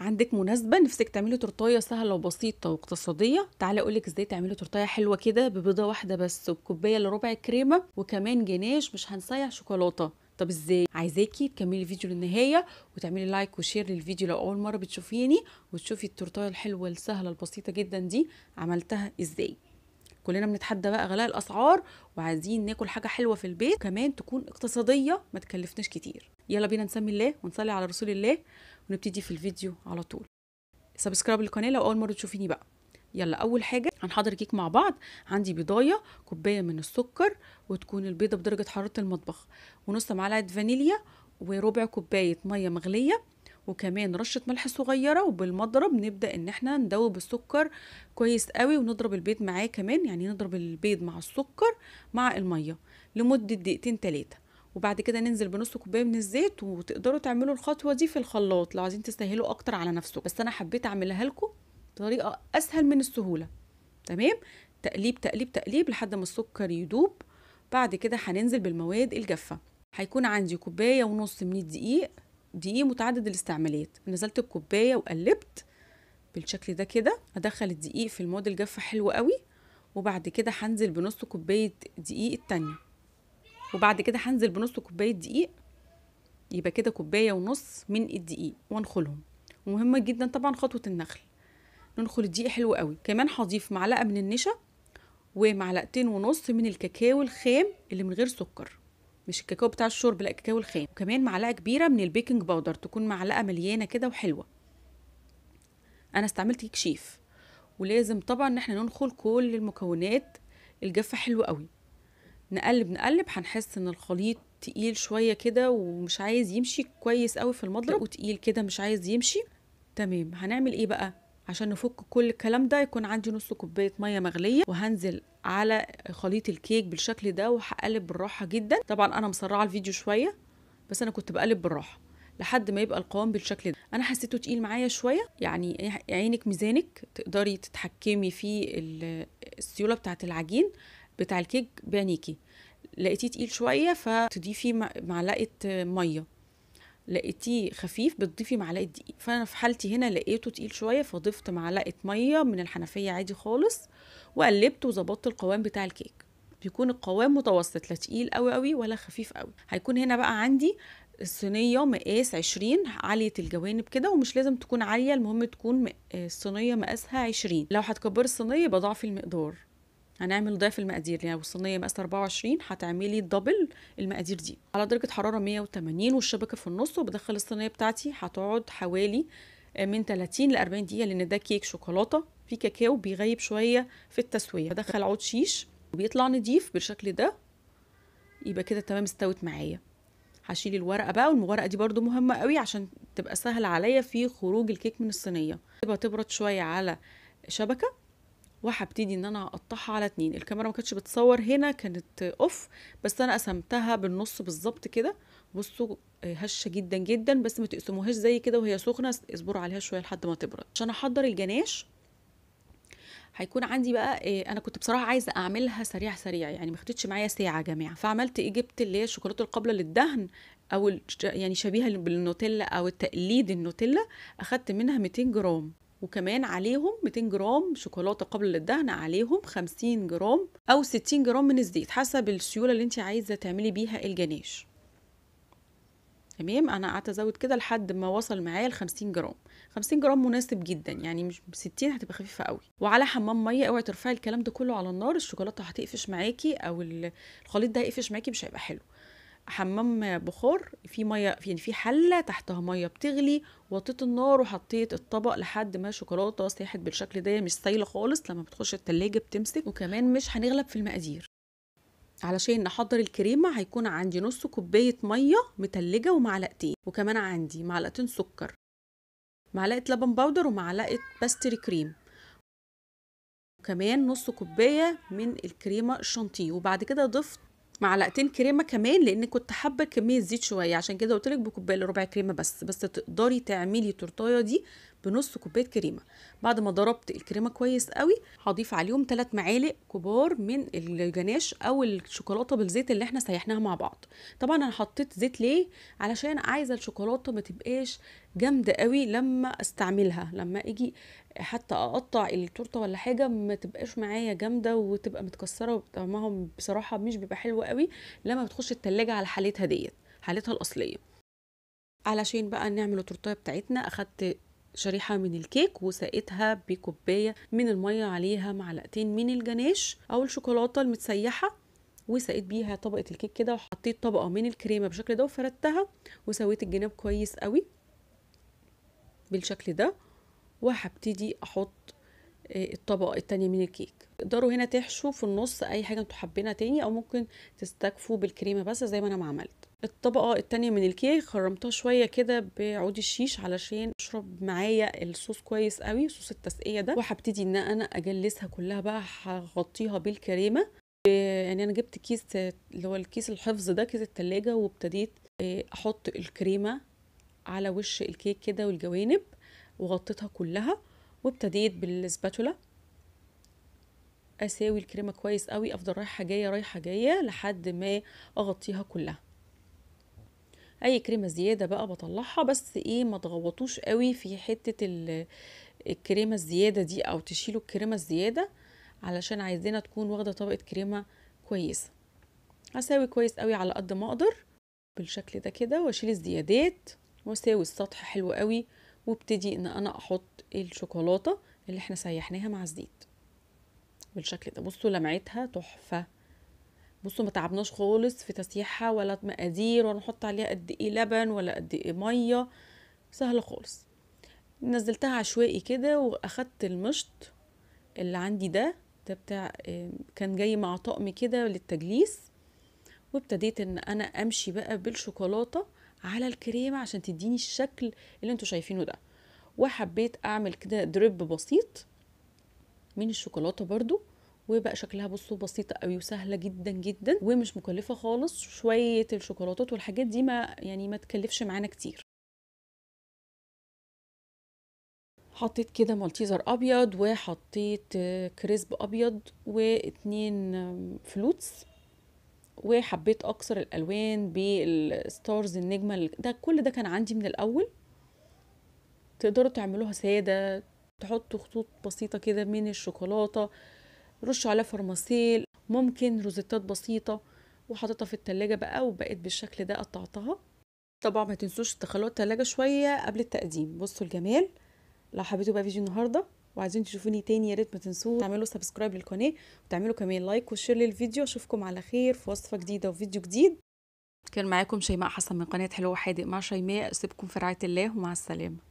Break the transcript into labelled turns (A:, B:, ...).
A: عندك مناسبه نفسك تعملي تورتايه سهله وبسيطه واقتصاديه تعالي اقولك ازاي تعملي تورتايه حلوه كده ببيضه واحده بس وبكوبايه الا ربع كريمه وكمان جناش مش هنسيع شوكولاته طب ازاي عايزاكي تكملي الفيديو للنهايه وتعملي لايك وشير للفيديو لو اول مره بتشوفيني وتشوفي التورتايه الحلوه السهله البسيطه جدا دي عملتها ازاي كلنا بنتحدى بقى غلاء الاسعار وعايزين ناكل حاجه حلوه في البيت كمان تكون اقتصاديه ما تكلفناش كتير يلا بينا نسمي الله ونصلي على رسول الله ونبتدي في الفيديو على طول سبسكرايب للقناه لو اول مره تشوفيني بقى يلا اول حاجه هنحضر كيك مع بعض عندي بيضايه كوبايه من السكر وتكون البيضه بدرجه حراره المطبخ ونص معلقه فانيليا وربع كوبايه ميه مغليه وكمان رشه ملح صغيره وبالمضرب نبدا ان احنا ندوب السكر كويس قوي ونضرب البيض معاه كمان يعني نضرب البيض مع السكر مع الميه لمده دقيقتين تلاتة وبعد كده ننزل بنص كوبايه من الزيت وتقدروا تعملوا الخطوه دي في الخلاط لو عايزين تسهلوا اكتر على نفسكم بس انا حبيت اعملها لكم بطريقه اسهل من السهوله تمام تقليب تقليب تقليب لحد ما السكر يدوب بعد كده هننزل بالمواد الجافه هيكون عندي كوبايه ونص من الدقيق دقيق متعدد الاستعمالات نزلت بكوبايه وقلبت بالشكل ده كده هدخل الدقيق في المواد الجافه حلو قوي وبعد كده هنزل بنص كوبايه دقيق التانيه وبعد كده هنزل بنص كوبايه دقيق يبقى كده كوبايه ونص من الدقيق وانخلهم ومهمه جدا طبعا خطوه النخل ننخل الدقيق حلو قوي كمان هضيف معلقه من النشا ومعلقتين ونص من الكاكاو الخام اللي من غير سكر مش الكاكاو بتاع الشرب لا الكاكاو الخام وكمان معلقه كبيره من البيكنج باودر تكون معلقه مليانه كده وحلوه انا استعملت كشيف ولازم طبعا ان احنا ننخل كل المكونات الجافه حلو قوي نقلب نقلب هنحس ان الخليط تقيل شويه كده ومش عايز يمشي كويس قوي في المضرب وتقيل كده مش عايز يمشي تمام هنعمل ايه بقى عشان نفك كل الكلام ده يكون عندي نص كوبايه ميه مغليه وهنزل على خليط الكيك بالشكل ده وهقلب بالراحه جدا طبعا انا مسرعه الفيديو شويه بس انا كنت بقلب بالراحه لحد ما يبقى القوام بالشكل ده انا حسيته تقيل معايا شويه يعني عينك ميزانك تقدري تتحكمي في السيوله بتاعه العجين بتاع الكيك بانيكي لقيتيه تقيل شويه فتضيفي معلقه ميه لقيتيه خفيف بتضيفي معلقه دقيق فانا في حالتي هنا لقيته تقيل شويه فضفت معلقه ميه من الحنفيه عادي خالص وقلبت وظبطت القوام بتاع الكيك بيكون القوام متوسط لا تقيل قوي قوي ولا خفيف قوي هيكون هنا بقى عندي الصينية مقاس عشرين عالية الجوانب كده ومش لازم تكون عالية المهم تكون الصينية آه، مقاسها عشرين لو هتكبري الصينية يبقى المقدار هنعمل ضعف المقادير يعني وصلنا مقاس 24 هتعملي دبل المقادير دي على درجه حراره 180 والشبكه في النص وبدخل الصينيه بتاعتي هتقعد حوالي من 30 ل 40 دقيقه لان ده كيك شوكولاته في كاكاو بيغيب شويه في التسويه بدخل عود شيش وبيطلع نضيف بالشكل ده يبقى كده تمام استوت معايا هشيل الورقه بقى والورقه دي برده مهمه قوي عشان تبقى سهل عليا في خروج الكيك من الصينيه تبقى تبرد شويه على شبكه وهبتدي ان انا اقطعها على اتنين الكاميرا ما كانتش بتصور هنا كانت اوف بس انا قسمتها بالنص بالظبط كده بصوا آه، هشه جدا جدا بس ما تقسموهاش زي كده وهي سخنه اصبروا عليها شويه لحد ما تبرد عشان احضر الجناش هيكون عندي بقى إيه انا كنت بصراحه عايزه اعملها سريع سريع يعني ما خدتش معايا ساعه يا جماعه فعملت ايه جبت اللي هي الشوكولاته القابله للدهن او يعني شبيهه بالنوتيلا او التقليد النوتيلا اخدت منها 200 جرام وكمان عليهم 200 جرام شوكولاته قبل الدهن عليهم 50 جرام او 60 جرام من الزيت حسب السيوله اللي انت عايزه تعملي بيها الجناش تمام انا قعدت ازود كده لحد ما وصل معايا ال 50 جرام 50 جرام مناسب جدا يعني مش 60 هتبقى خفيفه قوي وعلى حمام ميه اوعي ترفعي الكلام ده كله على النار الشوكولاته هتقفش معاكي او الخليط ده هيقفش معاكي مش هيبقى حلو حمام بخار في ميه في يعني في حله تحتها ميه بتغلي وطيت النار وحطيت الطبق لحد ما الشوكولاته ساحت بالشكل ده مش سايله خالص لما بتخش التلاجة بتمسك وكمان مش هنغلب في المقادير علشان نحضر الكريمه هيكون عندي نص كوبايه ميه متلجه ومعلقتين وكمان عندي معلقتين سكر معلقه لبن باودر ومعلقه باستري كريم وكمان نص كوبايه من الكريمه الشانتيه وبعد كده ضفت معلقتين كريمه كمان لان كنت حابه كميه زيت شويه عشان كده قلت لك بكوبايه ربع كريمه بس بس تقدري تعملي التورتايه دي بنص كوبايه كريمه بعد ما ضربت الكريمه كويس قوي هضيف عليهم 3 معالق كبار من الجناش او الشوكولاته بالزيت اللي احنا سيحناها مع بعض طبعا انا حطيت زيت ليه علشان عايزه الشوكولاته ما تبقاش جامده قوي لما استعملها لما اجي حتى اقطع التورته ولا حاجه ما تبقاش معايا جامده وتبقى متكسره وطعمها بصراحه مش بيبقى حلو قوي لما بتخش التلاجة على حالتها ديت حالتها الاصليه علشان بقى نعمل التورته بتاعتنا اخدت شريحة من الكيك وساقتها بكوباية من المية عليها معلقتين من الجناش أو الشوكولاتة المتسيحة وسقيت بيها طبقة الكيك كده وحطيت طبقة من الكريمة بالشكل ده وفردتها وسويت الجناب كويس قوي بالشكل ده وهبتدي أحط آه، الطبقة التانية من الكيك تقدروا هنا تحشوا في النص أي حاجة انتوا حابينها تاني أو ممكن تستكفوا بالكريمة بس زي ما أنا ما عملت الطبقة التانية من الكيك خرمتها شوية كده بعود الشيش علشان اشرب معايا الصوص كويس قوي صوص التسقية ده وهبتدي ان انا اجلسها كلها بقى هغطيها بالكريمة يعني انا جبت كيس اللي هو الكيس الحفظ ده كيس التلاجة وابتديت آه، احط الكريمة على وش الكيك كده والجوانب وغطيتها كلها وابتديت بالسباتولا اساوي الكريمه كويس قوي افضل رايحه جايه رايحه جايه لحد ما اغطيها كلها اي كريمه زياده بقى بطلعها بس ايه ما تغوطوش قوي في حته الكريمه الزياده دي او تشيلوا الكريمه الزياده علشان عايزينها تكون واخده طبقه كريمه كويسه هساوي كويس قوي على قد ما اقدر بالشكل ده كده واشيل الزيادات واساوي السطح حلو قوي وابتدي ان انا احط الشوكولاته اللي احنا سيحناها مع الزيت بالشكل ده بصوا لمعتها تحفه بصوا ما تعبناش خالص في تسييحها ولا مقادير ولا نحط عليها قد ايه لبن ولا قد ايه ميه سهله خالص نزلتها عشوائي كده واخدت المشط اللي عندي ده ده بتاع كان جاي مع طقم كده للتجليس وابتديت ان انا امشي بقى بالشوكولاته على الكريمه عشان تديني الشكل اللي انتوا شايفينه ده وحبيت اعمل كده دريب بسيط من الشوكولاته برضو وبقى شكلها بصوا بسيطه قوي وسهله جدا جدا ومش مكلفه خالص شويه الشوكولاتات والحاجات دي ما يعني ما تكلفش معانا كتير حطيت كده مالتيزر ابيض وحطيت كريسب ابيض واتنين فلوتس وحبيت اكسر الالوان بالستارز النجمه ده كل ده كان عندي من الاول تقدروا تعملوها ساده تحطوا خطوط بسيطه كده من الشوكولاته رشوا عليها فرماسيل ممكن روزيتات بسيطة وحطيتها في التلاجة بقى وبقت بالشكل ده قطعتها طبعا ما تنسوش تخلوا التلاجة شوية قبل التقديم بصوا الجمال لو حبيتوا بقى فيديو النهاردة وعايزين تشوفوني تاني يا ريت ما تنسوش تعملوا سبسكرايب للقناة وتعملوا كمان لايك وشير للفيديو اشوفكم على خير في وصفة جديدة وفيديو جديد كان معاكم شيماء حسن من قناة حلوة حادق مع شيماء اسيبكم في رعاية الله ومع السلامة